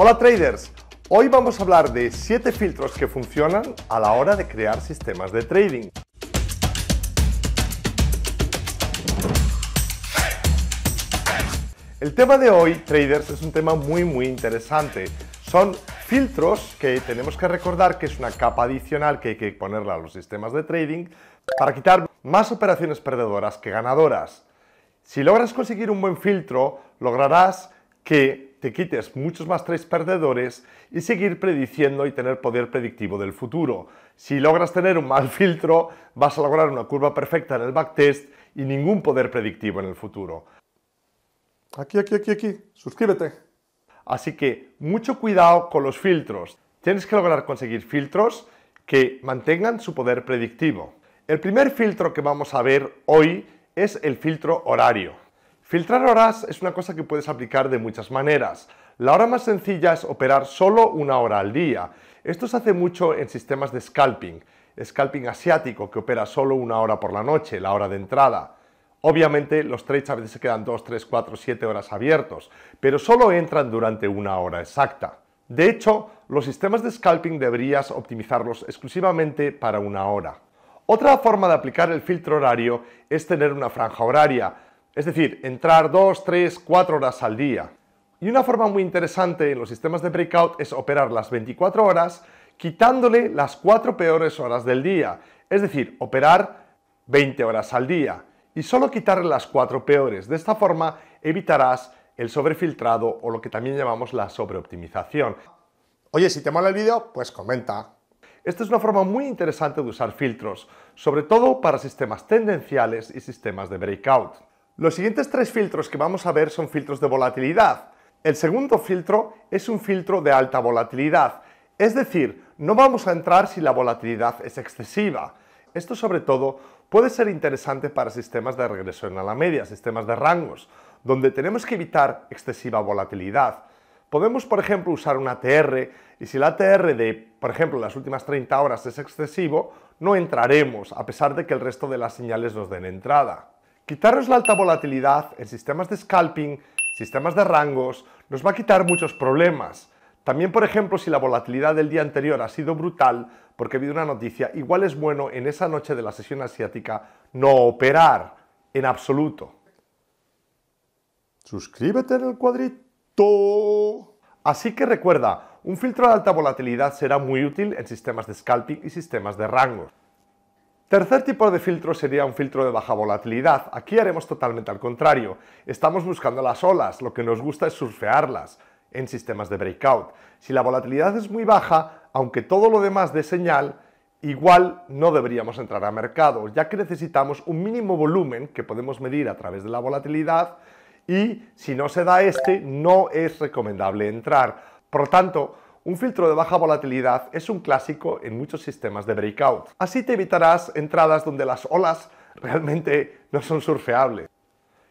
Hola traders, hoy vamos a hablar de 7 filtros que funcionan a la hora de crear sistemas de trading. El tema de hoy, traders, es un tema muy muy interesante. Son filtros que tenemos que recordar que es una capa adicional que hay que ponerla a los sistemas de trading para quitar más operaciones perdedoras que ganadoras. Si logras conseguir un buen filtro, lograrás que te quites muchos más tres perdedores y seguir prediciendo y tener poder predictivo del futuro. Si logras tener un mal filtro, vas a lograr una curva perfecta en el backtest y ningún poder predictivo en el futuro. Aquí, aquí, aquí, aquí. Suscríbete. Así que mucho cuidado con los filtros. Tienes que lograr conseguir filtros que mantengan su poder predictivo. El primer filtro que vamos a ver hoy es el filtro horario. Filtrar horas es una cosa que puedes aplicar de muchas maneras. La hora más sencilla es operar solo una hora al día. Esto se hace mucho en sistemas de scalping, scalping asiático que opera solo una hora por la noche, la hora de entrada. Obviamente los trades a veces se quedan 2, 3, 4, 7 horas abiertos, pero solo entran durante una hora exacta. De hecho, los sistemas de scalping deberías optimizarlos exclusivamente para una hora. Otra forma de aplicar el filtro horario es tener una franja horaria, es decir, entrar 2, 3, 4 horas al día. Y una forma muy interesante en los sistemas de breakout es operar las 24 horas quitándole las 4 peores horas del día. Es decir, operar 20 horas al día y solo quitarle las 4 peores. De esta forma evitarás el sobrefiltrado o lo que también llamamos la sobreoptimización. Oye, si te mola el vídeo, pues comenta. Esta es una forma muy interesante de usar filtros, sobre todo para sistemas tendenciales y sistemas de breakout. Los siguientes tres filtros que vamos a ver son filtros de volatilidad. El segundo filtro es un filtro de alta volatilidad, es decir, no vamos a entrar si la volatilidad es excesiva. Esto sobre todo puede ser interesante para sistemas de regresión a la media, sistemas de rangos, donde tenemos que evitar excesiva volatilidad. Podemos, por ejemplo, usar un ATR y si la ATR de, por ejemplo, las últimas 30 horas es excesivo, no entraremos, a pesar de que el resto de las señales nos den entrada. Quitaros la alta volatilidad en sistemas de scalping, sistemas de rangos, nos va a quitar muchos problemas. También, por ejemplo, si la volatilidad del día anterior ha sido brutal, porque ha habido una noticia, igual es bueno en esa noche de la sesión asiática no operar en absoluto. Suscríbete en el cuadrito. Así que recuerda, un filtro de alta volatilidad será muy útil en sistemas de scalping y sistemas de rangos. Tercer tipo de filtro sería un filtro de baja volatilidad. Aquí haremos totalmente al contrario. Estamos buscando las olas, lo que nos gusta es surfearlas en sistemas de breakout. Si la volatilidad es muy baja, aunque todo lo demás de señal, igual no deberíamos entrar a mercado, ya que necesitamos un mínimo volumen que podemos medir a través de la volatilidad y si no se da este, no es recomendable entrar. Por lo tanto, un filtro de baja volatilidad es un clásico en muchos sistemas de breakout. Así te evitarás entradas donde las olas realmente no son surfeables.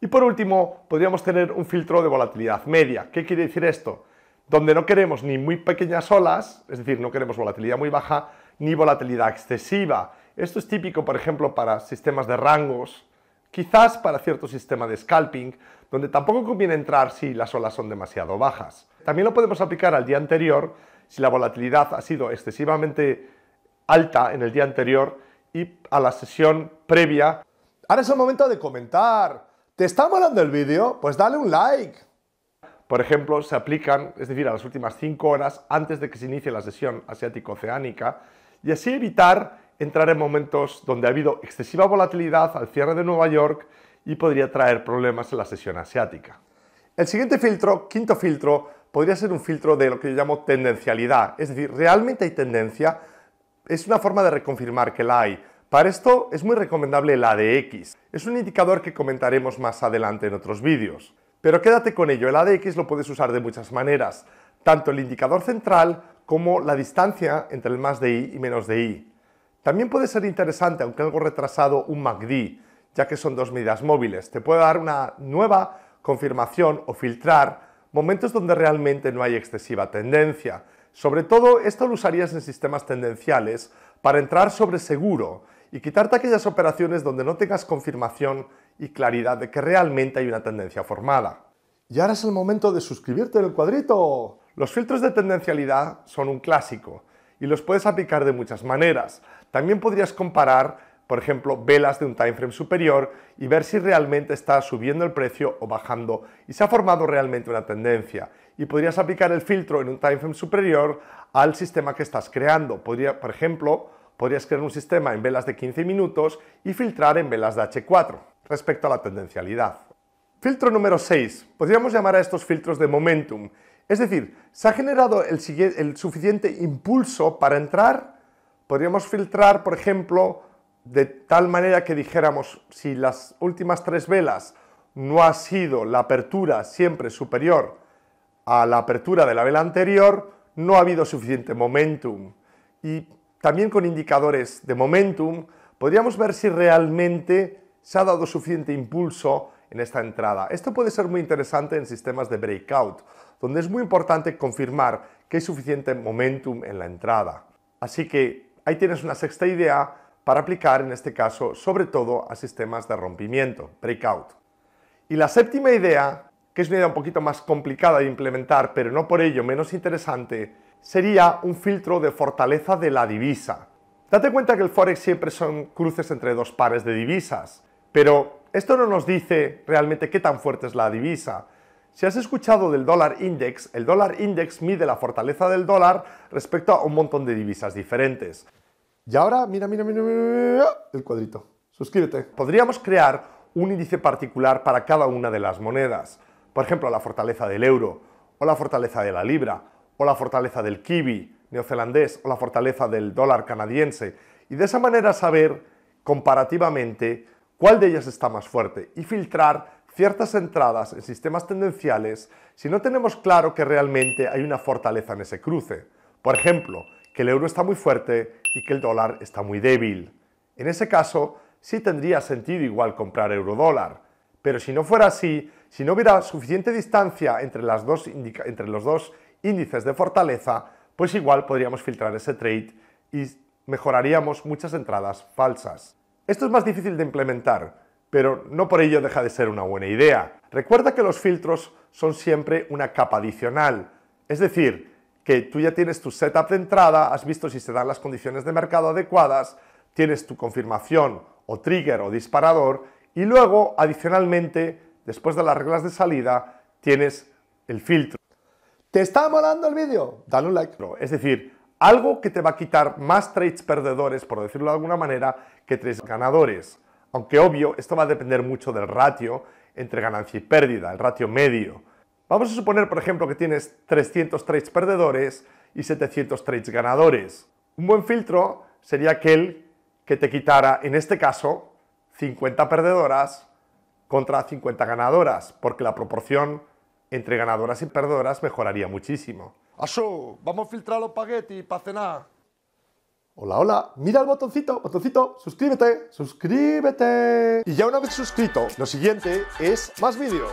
Y por último, podríamos tener un filtro de volatilidad media. ¿Qué quiere decir esto? Donde no queremos ni muy pequeñas olas, es decir, no queremos volatilidad muy baja, ni volatilidad excesiva. Esto es típico, por ejemplo, para sistemas de rangos, quizás para cierto sistema de scalping, donde tampoco conviene entrar si las olas son demasiado bajas. También lo podemos aplicar al día anterior, si la volatilidad ha sido excesivamente alta en el día anterior y a la sesión previa. Ahora es el momento de comentar. ¿Te está molando el vídeo? Pues dale un like. Por ejemplo, se aplican, es decir, a las últimas 5 horas antes de que se inicie la sesión asiático-oceánica y así evitar entrar en momentos donde ha habido excesiva volatilidad al cierre de Nueva York y podría traer problemas en la sesión asiática. El siguiente filtro, quinto filtro, podría ser un filtro de lo que yo llamo tendencialidad. Es decir, ¿realmente hay tendencia? Es una forma de reconfirmar que la hay. Para esto es muy recomendable el ADX. Es un indicador que comentaremos más adelante en otros vídeos. Pero quédate con ello, el ADX lo puedes usar de muchas maneras, tanto el indicador central como la distancia entre el más de I y menos de I. También puede ser interesante, aunque algo retrasado, un MACD, ya que son dos medidas móviles. Te puede dar una nueva confirmación o filtrar momentos donde realmente no hay excesiva tendencia. Sobre todo, esto lo usarías en sistemas tendenciales para entrar sobre seguro y quitarte aquellas operaciones donde no tengas confirmación y claridad de que realmente hay una tendencia formada. Y ahora es el momento de suscribirte en el cuadrito. Los filtros de tendencialidad son un clásico y los puedes aplicar de muchas maneras. También podrías comparar por ejemplo, velas de un time frame superior y ver si realmente está subiendo el precio o bajando y se ha formado realmente una tendencia. Y podrías aplicar el filtro en un time frame superior al sistema que estás creando. Podría, por ejemplo, podrías crear un sistema en velas de 15 minutos y filtrar en velas de H4 respecto a la tendencialidad. Filtro número 6. Podríamos llamar a estos filtros de momentum. Es decir, se ha generado el suficiente impulso para entrar. Podríamos filtrar, por ejemplo, de tal manera que dijéramos, si las últimas tres velas no ha sido la apertura siempre superior a la apertura de la vela anterior, no ha habido suficiente momentum. Y también con indicadores de momentum, podríamos ver si realmente se ha dado suficiente impulso en esta entrada. Esto puede ser muy interesante en sistemas de breakout, donde es muy importante confirmar que hay suficiente momentum en la entrada. Así que ahí tienes una sexta idea para aplicar en este caso sobre todo a sistemas de rompimiento, breakout. Y la séptima idea, que es una idea un poquito más complicada de implementar, pero no por ello menos interesante, sería un filtro de fortaleza de la divisa. Date cuenta que el forex siempre son cruces entre dos pares de divisas, pero esto no nos dice realmente qué tan fuerte es la divisa. Si has escuchado del dólar index, el dólar index mide la fortaleza del dólar respecto a un montón de divisas diferentes. Y ahora, mira, mira, mira, mira, el cuadrito. Suscríbete. Podríamos crear un índice particular para cada una de las monedas. Por ejemplo, la fortaleza del euro, o la fortaleza de la libra, o la fortaleza del kiwi neozelandés, o la fortaleza del dólar canadiense. Y de esa manera saber comparativamente cuál de ellas está más fuerte y filtrar ciertas entradas en sistemas tendenciales si no tenemos claro que realmente hay una fortaleza en ese cruce. Por ejemplo, que el euro está muy fuerte y que el dólar está muy débil. En ese caso, sí tendría sentido igual comprar euro-dólar. Pero si no fuera así, si no hubiera suficiente distancia entre, las dos entre los dos índices de fortaleza, pues igual podríamos filtrar ese trade y mejoraríamos muchas entradas falsas. Esto es más difícil de implementar, pero no por ello deja de ser una buena idea. Recuerda que los filtros son siempre una capa adicional, es decir, que tú ya tienes tu setup de entrada, has visto si se dan las condiciones de mercado adecuadas, tienes tu confirmación o trigger o disparador y luego, adicionalmente, después de las reglas de salida, tienes el filtro. ¿Te está molando el vídeo? Dale un like. Es decir, algo que te va a quitar más trades perdedores, por decirlo de alguna manera, que trades ganadores. Aunque obvio, esto va a depender mucho del ratio entre ganancia y pérdida, el ratio medio. Vamos a suponer, por ejemplo, que tienes 300 trades perdedores y 700 trades ganadores. Un buen filtro sería aquel que te quitara, en este caso, 50 perdedoras contra 50 ganadoras, porque la proporción entre ganadoras y perdedoras mejoraría muchísimo. Asu, vamos a filtrar los paquetes para cenar. Hola, hola, mira el botoncito, botoncito, suscríbete, suscríbete. Y ya una vez suscrito, lo siguiente es más vídeos.